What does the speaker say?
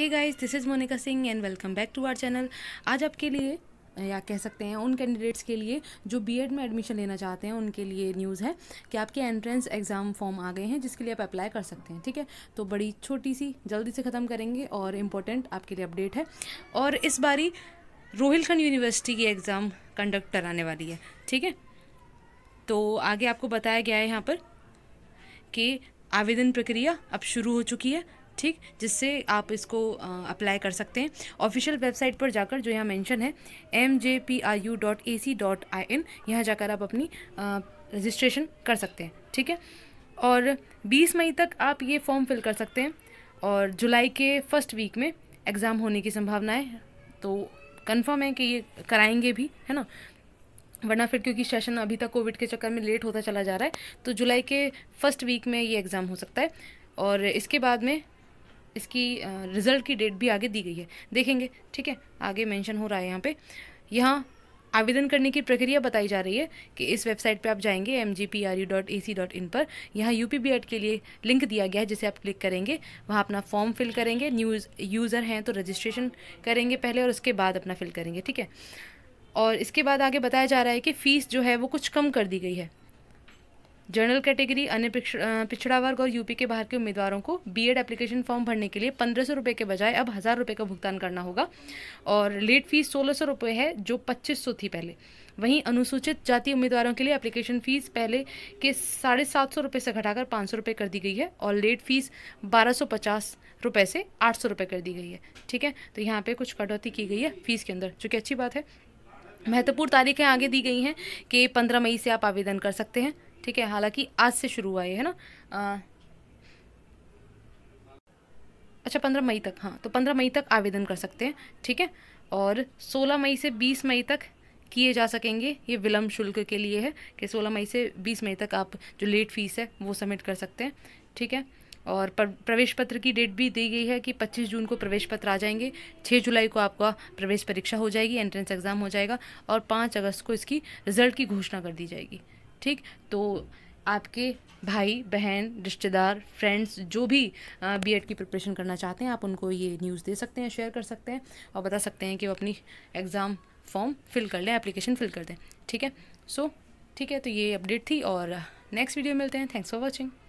hey guys this is Monika Singh and welcome back to our channel आज आपके लिए या कह सकते हैं उन कैंडिडेट्स के लिए जो बीएड में एडमिशन लेना चाहते हैं उनके लिए न्यूज़ है कि आपके एंट्रेंस एग्ज़ाम फॉर्म आ गए हैं जिसके लिए आप अप्लाई कर सकते हैं ठीक है तो बड़ी छोटी सी जल्दी से ख़त्म करेंगे और इम्पोर्टेंट आपके लिए अपडेट है और इस बारी रोहिलखंड यूनिवर्सिटी की एग्ज़ाम कंडक्ट कराने वाली है ठीक है तो आगे आपको बताया गया है यहाँ पर कि आवेदन प्रक्रिया अब शुरू हो चुकी है ठीक जिससे आप इसको अप्लाई कर सकते हैं ऑफिशियल वेबसाइट पर जाकर जो यहाँ मेंशन है M J P I U dot A C dot I N यहाँ जाकर आप अपनी रजिस्ट्रेशन कर सकते हैं ठीक है और 20 मई तक आप ये फॉर्म फिल कर सकते हैं और जुलाई के फर्स्ट वीक में एग्ज़ाम होने की संभावना है तो कन्फर्म है कि ये कराएंगे भी है ना वरना फिर क्योंकि सेशन अभी तक कोविड के चक्कर में लेट होता चला जा रहा है तो जुलाई के फर्स्ट वीक में ये एग्ज़ाम हो सकता है और इसके बाद में इसकी रिज़ल्ट की डेट भी आगे दी गई है देखेंगे ठीक है आगे मेंशन हो रहा है यहाँ पे यहाँ आवेदन करने की प्रक्रिया बताई जा रही है कि इस वेबसाइट पे आप जाएंगे M G P R U dot A C dot in पर यहाँ यू पी बी एड के लिए लिंक दिया गया है जिसे आप क्लिक करेंगे वहाँ अपना फॉर्म फिल करेंगे न्यूज यूज़र हैं तो रजिस्ट्रेशन करेंगे पहले और उसके बाद अपना फिल करेंगे ठीक है और इसके बाद आगे बताया जा रहा है कि फ़ीस जो है वो कुछ कम कर दी गई है जनरल कैटेगरी अन्य पिछड़ा वर्ग और यूपी के बाहर के उम्मीदवारों को बीएड एप्लीकेशन फॉर्म भरने के लिए पंद्रह सौ रुपये के बजाय अब हज़ार रुपये का भुगतान करना होगा और लेट फीस सोलह सौ रुपये है जो पच्चीस सौ थी पहले वहीं अनुसूचित जाति उम्मीदवारों के लिए एप्लीकेशन फ़ीस पहले के साढ़े सात सौ रुपये से घटाकर पाँच सौ रुपये कर दी गई है और लेट फीस बारह सौ पचास रुपये से आठ सौ रुपये कर दी गई है ठीक है तो यहाँ पे कुछ कटौती की गई है फीस के अंदर जो कि अच्छी बात है महत्वपूर्ण तारीखें आगे दी गई हैं कि पंद्रह मई से आप आवेदन कर सकते हैं ठीक है हालांकि आज से शुरू हुआ ये है ना आ, अच्छा पंद्रह मई तक हाँ तो पंद्रह मई तक आवेदन कर सकते हैं ठीक है और सोलह मई से बीस मई तक किए जा सकेंगे ये विलम्ब शुल्क के लिए है कि सोलह मई से बीस मई तक आप जो लेट फीस है वो सबमिट कर सकते हैं ठीक है और प्रवेश पत्र की डेट भी दी गई है कि 25 जून को प्रवेश पत्र आ जाएंगे 6 जुलाई को आपका प्रवेश परीक्षा हो जाएगी एंट्रेंस एग्ज़ाम हो जाएगा और 5 अगस्त को इसकी रिजल्ट की घोषणा कर दी जाएगी ठीक तो आपके भाई बहन रिश्तेदार फ्रेंड्स जो भी बी एड की प्रिपरेशन करना चाहते हैं आप उनको ये न्यूज़ दे सकते हैं शेयर कर सकते हैं और बता सकते हैं कि वो अपनी एग्ज़ाम फॉर्म फिल कर लें एप्लीकेशन फिल कर दें ठीक है सो so, ठीक है तो ये अपडेट थी और नेक्स्ट वीडियो मिलते हैं थैंक्स फॉर वॉचिंग